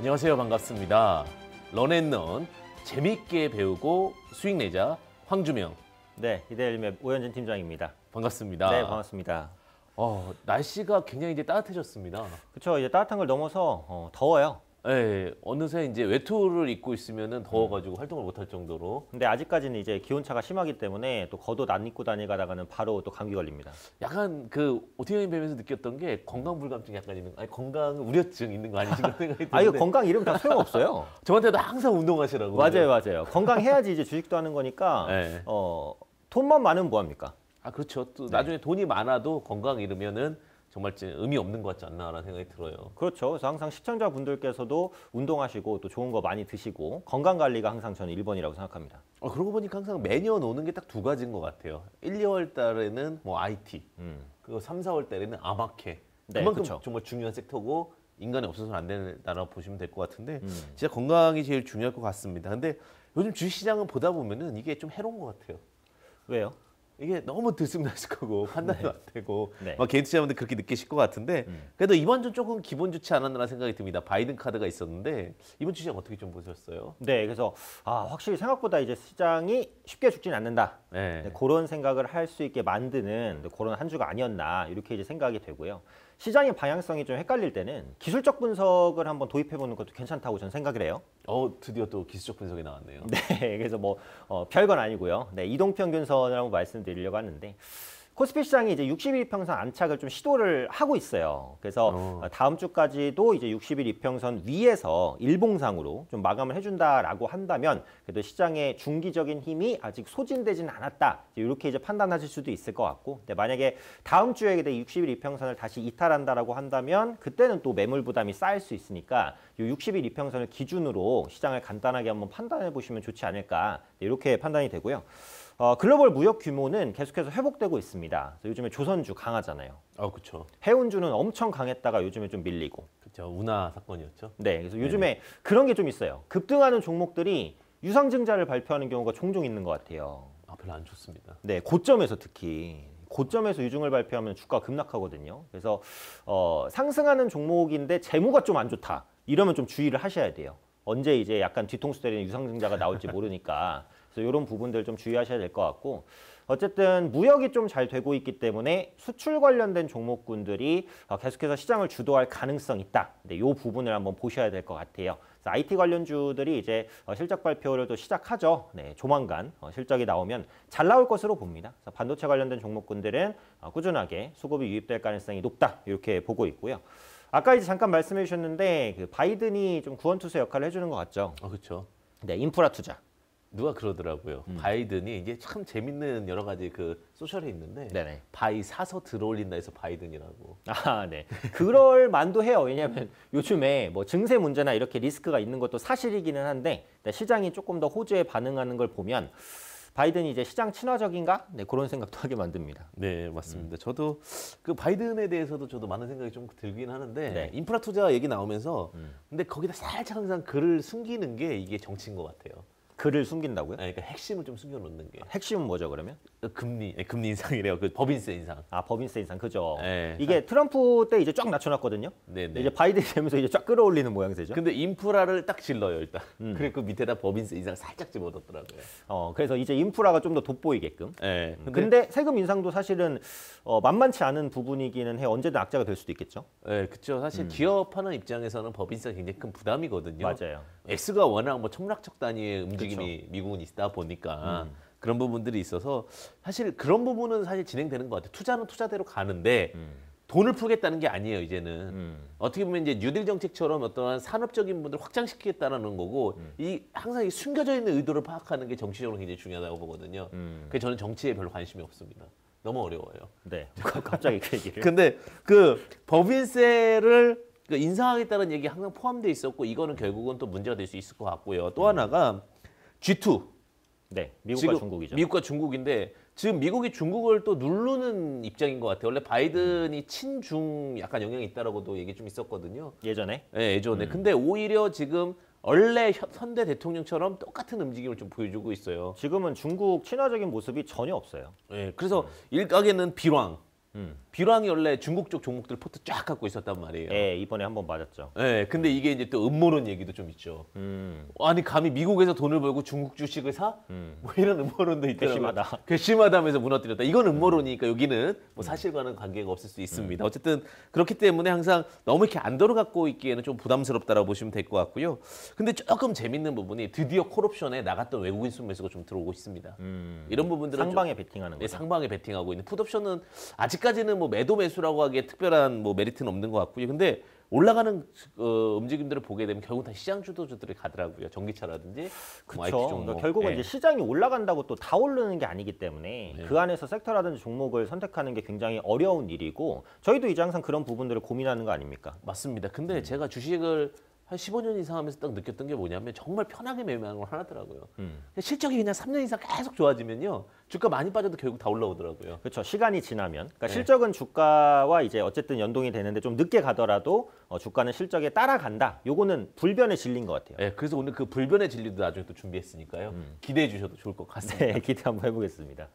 안녕하세요. 반갑습니다. 런앤런 재밌게 배우고 수익 내자 황주명. 네, 이대일맵 오현진 팀장입니다. 반갑습니다. 네, 반갑습니다. 어, 날씨가 굉장히 이제 따뜻해졌습니다. 그렇죠. 이제 따뜻한 걸 넘어서 어, 더워요. 예, 예, 어느새 이제 외투를 입고 있으면은 더워가지고 음. 활동을 못할 정도로 근데 아직까지는 이제 기온차가 심하기 때문에 또 겉옷 안 입고 다니다가는 바로 또 감기 걸립니다. 약간 그 오티어인 뵈면서 느꼈던 게 건강 불감증 약간 있는 거 아니 건강 우려증 있는 거아니신아 이거 건강 이름 다 소용없어요. 저한테도 항상 운동하시라고 맞아요, 맞아요. 건강해야지 이제 주식도 하는 거니까 네. 어 돈만 많으면 뭐합니까? 아 그렇죠 또 네. 나중에 돈이 많아도 건강 잃으면은 정말 의미 없는 것 같지 않나라는 생각이 들어요. 그렇죠. 그래서 항상 시청자분들께서도 운동하시고 또 좋은 거 많이 드시고 건강 관리가 항상 저는 1번이라고 생각합니다. 어, 그러고 보니까 항상 매년 오는 게 딱 두 가지인 것 같아요. 1, 2월 달에는 뭐 IT, 음. 그리고 3, 4월 달에는 아마케. 네, 그만큼 그쵸. 정말 중요한 섹터고 인간이 없어서는 안 되는 나라고 보시면 될 것 같은데 음. 진짜 건강이 제일 중요할 것 같습니다. 근데 요즘 주식시장을 보다 보면은 이게 좀 해로운 것 같아요. 왜요? 이게 너무 들쑥날쑥 하고 판단이 네. 안 되고 네. 막 개인 투자자분들 그렇게 느끼실 것 같은데 음. 그래도 이번 주 조금 기분 좋지 않았나 생각이 듭니다. 바이든 카드가 있었는데 이번 주시장 어떻게 좀 보셨어요? 네, 그래서 아, 확실히 생각보다 이제 시장이 쉽게 죽지는 않는다. 네. 네, 그런 생각을 할 수 있게 만드는 네, 그런 한 주가 아니었나 이렇게 이제 생각이 되고요. 시장의 방향성이 좀 헷갈릴 때는 기술적 분석을 한번 도입해보는 것도 괜찮다고 저는 생각을 해요. 어 드디어 또 기술적 분석이 나왔네요. 네, 그래서 뭐 어, 별건 아니고요. 네, 이동평균선을 한번 말씀드리려고 하는데 코스피 시장이 이제 60일 이평선 안착을 좀 시도를 하고 있어요. 그래서 어. 어 다음 주까지도 이제 60일 이평선 위에서 일봉상으로 좀 마감을 해준다라고 한다면 그래도 시장의 중기적인 힘이 아직 소진되지는 않았다. 이렇게 이제 판단하실 수도 있을 것 같고, 근데 만약에 다음 주에 60일 이평선을 다시 이탈한다라고 한다면 그때는 또 매물 부담이 쌓일 수 있으니까 이 60일 이평선을 기준으로 시장을 간단하게 한번 판단해 보시면 좋지 않을까 네, 이렇게 판단이 되고요. 어, 글로벌 무역 규모는 계속해서 회복되고 있습니다. 요즘에 조선주 강하잖아요. 아, 그렇죠. 해운주는 엄청 강했다가 요즘에 좀 밀리고. 그렇죠. 운하 사건이었죠. 네, 그래서 네 요즘에 그런 게 좀 있어요. 급등하는 종목들이 유상증자를 발표하는 경우가 종종 있는 것 같아요. 아, 별로 안 좋습니다. 네, 고점에서 특히 고점에서 유증을 발표하면 주가 급락하거든요. 그래서 어, 상승하는 종목인데 재무가 좀 안 좋다. 이러면 좀 주의를 하셔야 돼요. 언제 이제 약간 뒤통수 때리는 유상증자가 나올지 모르니까 그래서 이런 부분들 좀 주의하셔야 될 것 같고 어쨌든 무역이 좀 잘 되고 있기 때문에 수출 관련된 종목군들이 어, 계속해서 시장을 주도할 가능성이 있다. 근데 네, 이 부분을 한번 보셔야 될 것 같아요. IT 관련주들이 이제 어, 실적 발표를 또 시작하죠. 네, 조만간 어, 실적이 나오면 잘 나올 것으로 봅니다. 반도체 관련된 종목군들은 꾸준하게 수급이 유입될 가능성이 높다. 이렇게 보고 있고요. 아까 이제 잠깐 말씀해 주셨는데 그 바이든이 좀 구원투수 역할을 해주는 것 같죠. 아, 그렇죠. 네, 인프라 투자. 누가 그러더라고요. 음. 바이든이 이게 참 재밌는 여러 가지 그소셜이 있는데 네네. 바이 사서 들어올린다 해서 바이든이라고. 아, 네. 그럴 만도 해요. 왜냐하면 요즘에 뭐 증세 문제나 이렇게 리스크가 있는 것도 사실이기는 한데 시장이 조금 더 호주에 반응하는 걸 보면 바이든이 이제 시장 친화적인가? 네, 그런 생각도 하게 만듭니다. 네, 맞습니다. 음. 저도 그 바이든에 대해서도 저도 많은 생각이 좀 들긴 하는데 네. 인프라 투자 얘기 나오면서 음. 근데 거기다 살짝 항상 글을 숨기는 게 이게 정치인 것 같아요. 글을 숨긴다고요? 아니, 그러니까 핵심을 좀 숨겨놓는 게. 핵심은 뭐죠 그러면? 그 금리 네, 금리 인상이래요. 그 법인세 인상. 아 법인세 인상 그죠. 예, 이게 트럼프 때 이제 쫙 낮춰놨거든요. 네네. 네. 이제 바이든이 되면서 이제 쫙 끌어올리는 모양새죠. 근데 인프라를 딱 질러요 일단. 음. 그래그 밑에다 법인세 인상 살짝 집어넣더라고요. 어 그래서 이제 인프라가 좀 더 돋보이게끔. 예. 근데, 근데, 세금 인상도 사실은 어, 만만치 않은 부분이기는 해. 언제든 악재가 될 수도 있겠죠. 예, 그죠 사실 음. 기업하는 입장에서는 법인세 굉장히 큰 부담이거든요. 맞아요. S가 워낙 뭐 청락적 단위의 움직임. 그렇죠. 미국은 있다 보니까 음. 그런 부분들이 있어서 사실 그런 부분은 사실 진행되는 것 같아요. 투자는 투자대로 가는데 음. 돈을 풀겠다는 게 아니에요 이제는 음. 어떻게 보면 이제 뉴딜 정책처럼 어떠한 산업적인 분들 을 확장시키겠다라는 거고 음. 이 항상 이 숨겨져 있는 의도를 파악하는 게 정치적으로 굉장히 중요하다고 보거든요. 음. 그래 저는 정치에 별로 관심이 없습니다. 너무 어려워요. 네. 갑자기 그 얘기를. 근데 그 법인세를 그 인상하겠다는 얘기 항상 포함돼 있었고 이거는 결국은 또 문제가 될 수 있을 것 같고요. 또 음. 하나가 G2. 네, 미국과 중국이죠. 미국과 중국인데 지금 미국이 중국을 또 누르는 입장인 것 같아요. 원래 바이든이 음. 친중 약간 영향이 있다라고도 얘기 좀 있었거든요. 예전에? 네, 예전에. 음. 근데 오히려 지금 원래 현대 대통령처럼 똑같은 움직임을 좀 보여주고 있어요. 지금은 중국 친화적인 모습이 전혀 없어요. 네, 그래서 음. 일각에는 비왕, 음. 비랑이 원래 중국 쪽 종목들 포트 쫙 갖고 있었단 말이에요. 예, 이번에 한번 맞았죠. 예, 근데 이게 이제 또 음모론 얘기도 좀 있죠. 음. 아니 감히 미국에서 돈을 벌고 중국 주식을 사? 음. 뭐 이런 음모론도 있더라고요. 괘씸하다. 괘씸하다면서 무너뜨렸다. 이건 음. 음모론이니까 여기는 뭐 음. 사실과는 관계가 없을 수 있습니다. 음. 어쨌든 그렇기 때문에 항상 너무 이렇게 안돌아갖고 있기에는 좀 부담스럽다라고 보시면 될 것 같고요. 근데 조금 재밌는 부분이 드디어 콜옵션에 나갔던 외국인 순매수가 좀 들어오고 있습니다. 음. 이런 부분들은 상방에 좀, 베팅하는 예, 거죠. 네, 상방에 베팅하고 있는 푸 풋옵션은 아직까지는 뭐 매도 매수라고 하기에 특별한 뭐 메리트는 없는 것 같고요. 근데 올라가는 어, 움직임들을 보게 되면 결국 다 시장 주도주들이 가더라고요. 전기차라든지 뭐 IT 종 그러니까 결국은 예. 이제 시장이 올라간다고 또다 오르는 게 아니기 때문에 예. 그 안에서 섹터라든지 종목을 선택하는 게 굉장히 어려운 일이고 저희도 이제 항상 그런 부분들을 고민하는 거 아닙니까? 맞습니다. 근데 음. 제가 주식을 한 15년 이상 하면서 딱 느꼈던 게 뭐냐면 정말 편하게 매매하는 걸 하나더라고요. 음. 그러니까 실적이 그냥 3년 이상 계속 좋아지면요. 주가 많이 빠져도 결국 다 올라오더라고요. 그렇죠. 시간이 지나면. 그러니까 네. 실적은 주가와 이제 어쨌든 연동이 되는데 좀 늦게 가더라도 어, 주가는 실적에 따라간다. 요거는 불변의 진리인 것 같아요. 네, 그래서 오늘 그 불변의 진리도 나중에 또 준비했으니까요. 음. 기대해 주셔도 좋을 것 같습니다. 네, 기대 한번 해보겠습니다.